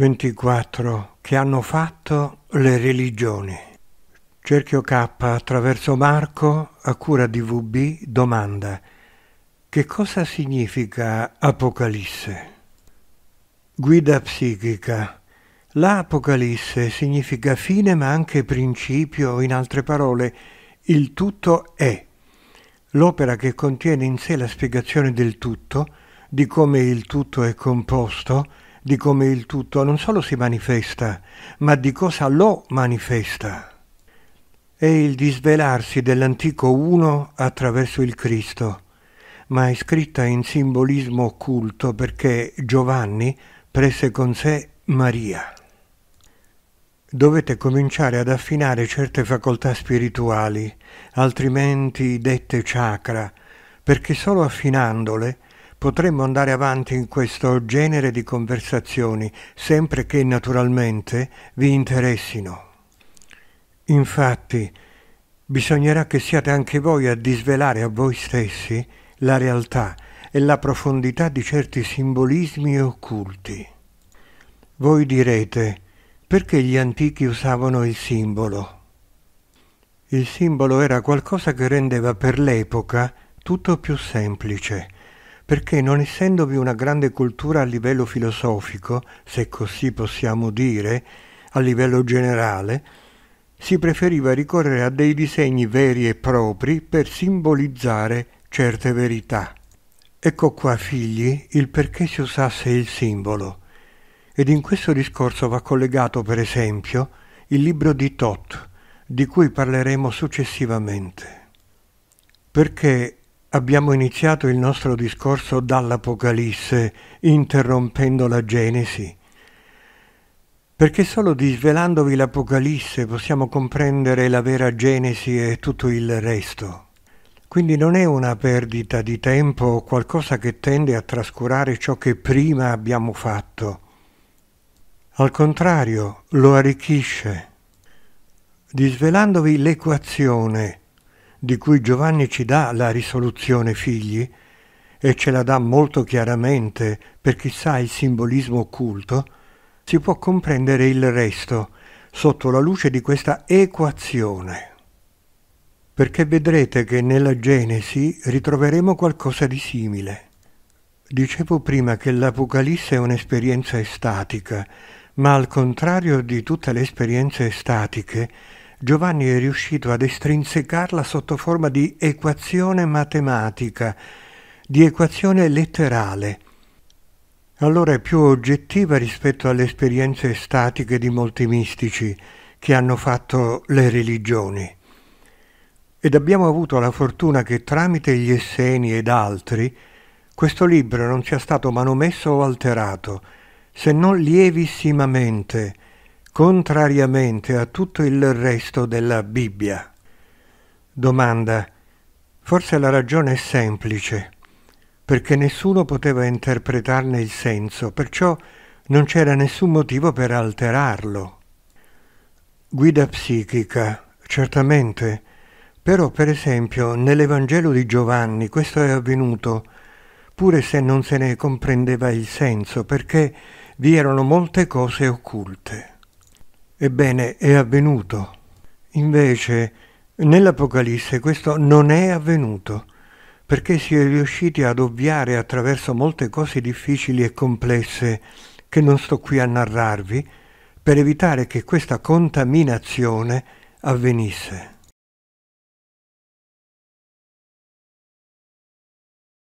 24 che hanno fatto le religioni. Cerchio K attraverso Marco a cura di VB domanda che cosa significa Apocalisse? Guida psichica. L'Apocalisse significa fine ma anche principio, in altre parole, il tutto è. L'opera che contiene in sé la spiegazione del tutto, di come il tutto è composto, di come il tutto non solo si manifesta, ma di cosa lo manifesta. È il disvelarsi dell'antico uno attraverso il Cristo, ma è scritta in simbolismo occulto perché Giovanni prese con sé Maria. Dovete cominciare ad affinare certe facoltà spirituali, altrimenti dette chakra, perché solo affinandole Potremmo andare avanti in questo genere di conversazioni, sempre che naturalmente vi interessino. Infatti, bisognerà che siate anche voi a disvelare a voi stessi la realtà e la profondità di certi simbolismi occulti. Voi direte, perché gli antichi usavano il simbolo? Il simbolo era qualcosa che rendeva per l'epoca tutto più semplice perché non essendovi una grande cultura a livello filosofico, se così possiamo dire, a livello generale, si preferiva ricorrere a dei disegni veri e propri per simbolizzare certe verità. Ecco qua, figli, il perché si usasse il simbolo. Ed in questo discorso va collegato, per esempio, il libro di Thoth, di cui parleremo successivamente. Perché Abbiamo iniziato il nostro discorso dall'Apocalisse, interrompendo la Genesi, perché solo disvelandovi l'Apocalisse possiamo comprendere la vera Genesi e tutto il resto. Quindi non è una perdita di tempo o qualcosa che tende a trascurare ciò che prima abbiamo fatto. Al contrario, lo arricchisce. Disvelandovi l'equazione di cui Giovanni ci dà la risoluzione figli, e ce la dà molto chiaramente per chi sa il simbolismo occulto, si può comprendere il resto sotto la luce di questa equazione. Perché vedrete che nella Genesi ritroveremo qualcosa di simile. Dicevo prima che l'Apocalisse è un'esperienza estatica, ma al contrario di tutte le esperienze estatiche, Giovanni è riuscito ad estrinsecarla sotto forma di equazione matematica, di equazione letterale. Allora è più oggettiva rispetto alle esperienze statiche di molti mistici che hanno fatto le religioni. Ed abbiamo avuto la fortuna che tramite gli Esseni ed altri questo libro non sia stato manomesso o alterato, se non lievissimamente, contrariamente a tutto il resto della Bibbia. Domanda. Forse la ragione è semplice, perché nessuno poteva interpretarne il senso, perciò non c'era nessun motivo per alterarlo. Guida psichica, certamente, però per esempio nell'Evangelo di Giovanni questo è avvenuto, pure se non se ne comprendeva il senso, perché vi erano molte cose occulte. Ebbene, è avvenuto. Invece, nell'Apocalisse questo non è avvenuto, perché si è riusciti ad ovviare attraverso molte cose difficili e complesse che non sto qui a narrarvi, per evitare che questa contaminazione avvenisse.